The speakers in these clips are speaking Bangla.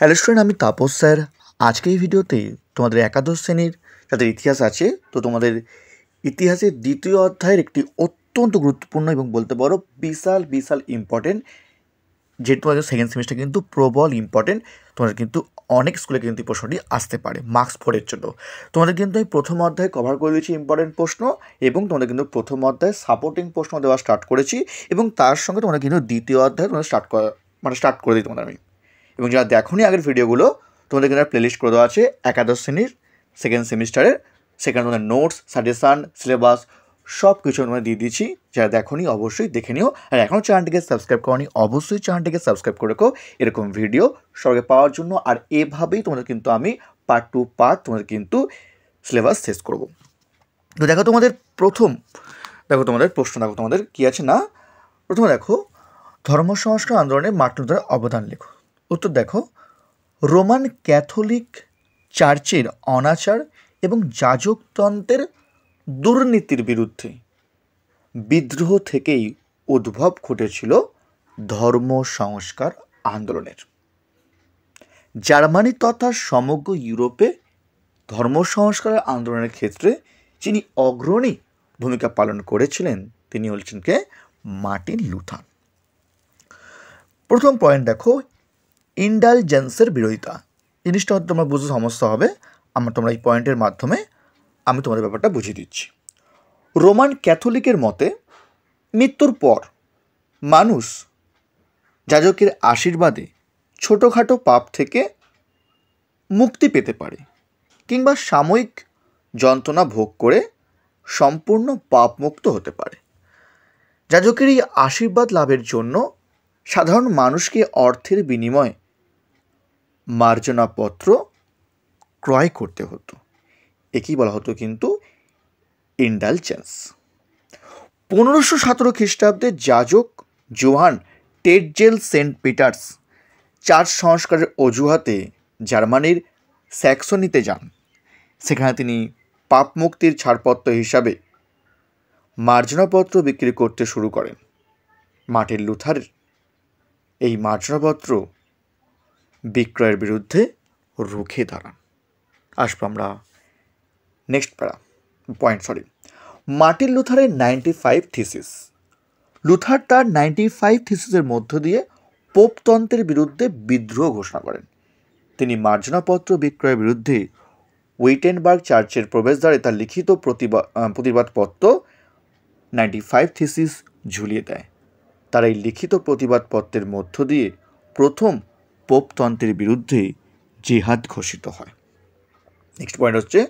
হ্যালো স্টুডেন্ট আমি তাপস স্যার আজকে এই ভিডিওতে তোমাদের একাদশ শ্রেণীর যাদের ইতিহাস আছে তো তোমাদের ইতিহাসের দ্বিতীয় অধ্যায়ের একটি অত্যন্ত গুরুত্বপূর্ণ এবং বলতে পারো বিশাল বিশাল ইম্পর্টেন্ট যেহেতু তোমাদের সেকেন্ড সেমিস্টার কিন্তু প্রবল ইম্পর্টেন্ট তোমাদের কিন্তু অনেক স্কুলে কিন্তু এই প্রশ্নটি আসতে পারে মার্কস ফোরের জন্য তোমাদের কিন্তু এই প্রথম অধ্যায়ে কভার করে দিয়েছি ইম্পর্টেন্ট প্রশ্ন এবং তোমাদের কিন্তু প্রথম অধ্যায়ে সাপোর্টিং প্রশ্ন দেওয়া স্টার্ট করেছি এবং তার সঙ্গে তোমরা কিন্তু দ্বিতীয় অধ্যায় তোমরা স্টার্ট করা মানে স্টার্ট করে দিই তোমাদের আমি এবং যারা দেখোনি আগের ভিডিওগুলো তোমাদের কিন্তু প্লেলিস্ট করে দেওয়া আছে একাদশ শ্রেণীর সেকেন্ড সেমিস্টারের সেখানে তোমাদের নোটস সাজেশান সিলেবাস সব কিছু তোমাদের দিয়ে দিয়েছি যারা দেখোনি অবশ্যই দেখে নিও আর এখনও চ্যানেলটিকে সাবস্ক্রাইব করনি অবশ্যই চ্যানেলটিকে সাবস্ক্রাইব করে রেখো এরকম ভিডিও সবাইকে পাওয়ার জন্য আর এভাবেই তোমাদের কিন্তু আমি পার্ট টু পার্ট তোমাদের কিন্তু সিলেবাস শেষ করব তো দেখো তোমাদের প্রথম দেখো তোমাদের প্রশ্ন দেখো তোমাদের কী আছে না প্রথমে দেখো ধর্ম সংস্কার আন্দোলনে মার্টিন অবদান লেখো উত্তর দেখো রোমান ক্যাথলিক চার্চের অনাচার এবং যাজকতন্ত্রের দুর্নীতির বিরুদ্ধে বিদ্রোহ থেকেই উদ্ভব ঘটেছিল ধর্ম সংস্কার আন্দোলনের জার্মানি তথা সমগ্র ইউরোপে ধর্ম সংস্কার আন্দোলনের ক্ষেত্রে যিনি অগ্রণী ভূমিকা পালন করেছিলেন তিনি হলছেন কে মার্টিন লুথান প্রথম পয়েন্ট দেখো ইন্ডালজেন্সের বিরোধিতা জিনিসটা হয়তো তোমার বুঝতে সমস্যা হবে আমার তোমরা এই পয়েন্টের মাধ্যমে আমি তোমাদের ব্যাপারটা বুঝিয়ে দিচ্ছি রোমান ক্যাথলিকের মতে মৃত্যুর পর মানুষ যাজকের আশীর্বাদে ছোটোখাটো পাপ থেকে মুক্তি পেতে পারে কিংবা সাময়িক যন্ত্রণা ভোগ করে সম্পূর্ণ পাপমুক্ত হতে পারে যাজকের এই আশীর্বাদ লাভের জন্য সাধারণ মানুষকে অর্থের বিনিময়ে মার্জনাপত্র ক্রয় করতে হতো একেই বলা হতো কিন্তু ইন্ডালচেন্স পনেরোশো সতেরো খ্রিস্টাব্দে যাজক জোহান টেডজেল সেন্ট পিটার্স চার সংস্কারের অজুহাতে জার্মানির স্যাক্সনিতে যান সেখানে তিনি পাপমুক্তির ছাড়পত্র হিসাবে মার্জনাপত্র বিক্রি করতে শুরু করেন মাটির লুথারের এই মার্জনাপত্র বিক্রয়ের বিরুদ্ধে রুখে দাঁড়ান আসবো আমরা next para point sorry Martin লুথারের নাইনটি ফাইভ থিসিস লুথার তার নাইনটি ফাইভ থিসিসের মধ্য দিয়ে পোপতন্ত্রের বিরুদ্ধে বিদ্রোহ ঘোষণা করেন তিনি মার্জনাপত্র বিক্রয়ের বিরুদ্ধে উইটেনবার্গ চার্চের প্রবেশদ্বারে তার লিখিত প্রতিবাদপত্র নাইনটি ফাইভ থিসিস ঝুলিয়ে দেয় তার এই লিখিত প্রতিবাদপত্রের মধ্য দিয়ে প্রথম পোপতন্ত্রের বিরুদ্ধে জেহাদ ঘোষিত হয় নেক্সট পয়েন্ট হচ্ছে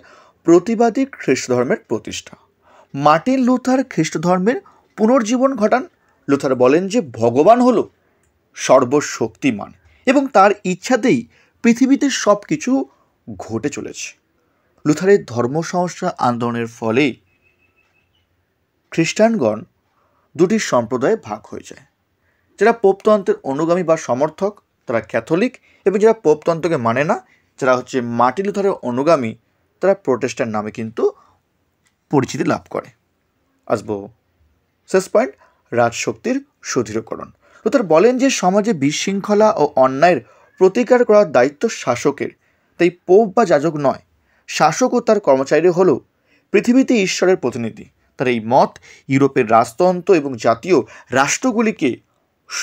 প্রতিবাদী খ্রিস্ট ধর্মের প্রতিষ্ঠা মার্টিন লুথার খ্রিস্ট ধর্মের পুনর্জীবন ঘটান লুথার বলেন যে ভগবান হল সর্বশক্তিমান এবং তার ইচ্ছাতেই পৃথিবীতে সব কিছু ঘটে চলেছে লুথারের ধর্ম সংস্কার আন্দোলনের ফলে খ্রিস্টানগণ দুটি সম্প্রদায়ে ভাগ হয়ে যায় যারা পোপতন্ত্রের অনুগামী বা সমর্থক তারা ক্যাথলিক এবং যারা পোপতন্ত্রকে মানে না যারা হচ্ছে মাটিল ধরে অনুগামী তারা প্রোটেস্টার নামে কিন্তু পরিচিতি লাভ করে আসবো শেষ পয়েন্ট রাজশক্তির সুদৃঢ়করণ তারা বলেন যে সমাজে বিশৃঙ্খলা ও অন্যায়ের প্রতিকার করার দায়িত্ব শাসকের তাই পোপ বা যাজক নয় শাসক ও তার কর্মচারীরা হল পৃথিবীতে ঈশ্বরের প্রতিনিধি তার এই মত ইউরোপের রাজতন্ত্র এবং জাতীয় রাষ্ট্রগুলিকে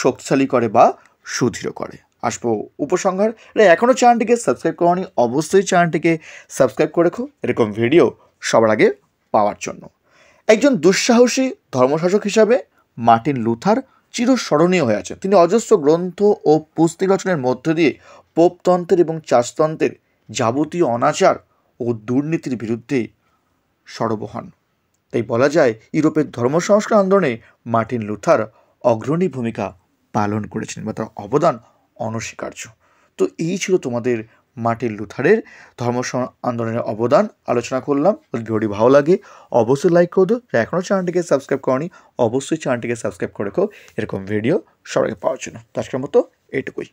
শক্তিশালী করে বা সুদৃঢ় করে আসবো উপসংহার রে এখনও চ্যানেলটিকে সাবস্ক্রাইব করনি অবশ্যই চ্যানেলটিকে সাবস্ক্রাইব করে রেখো এরকম ভিডিও সবার আগে পাওয়ার জন্য একজন দুঃসাহসী ধর্মশাসক হিসাবে মার্টিন লুথার চিরস্মরণীয় হয়ে আছেন তিনি অজস্র গ্রন্থ ও পুস্তিক রচনের মধ্য দিয়ে পোপতন্ত্রের এবং চাষতন্ত্রের যাবতীয় অনাচার ও দুর্নীতির বিরুদ্ধে সরব হন তাই বলা যায় ইউরোপের ধর্ম সংস্কার আন্দোলনে মার্টিন লুথার অগ্রণী ভূমিকা পালন করেছিলেন বা তার অবদান অনস্বীকার্য তো এই ছিল তোমাদের মার্টিন লুথারের ধর্ম আন্দোলনের অবদান আলোচনা করলাম ভিডিওটি ভালো লাগে অবশ্যই লাইক করে দিও এখনও চ্যানেলটিকে সাবস্ক্রাইব করনি অবশ্যই চ্যানেলটিকে সাবস্ক্রাইব করে রেখো এরকম ভিডিও সবাইকে পাওয়ার জন্য তো আজকের মতো এটুকুই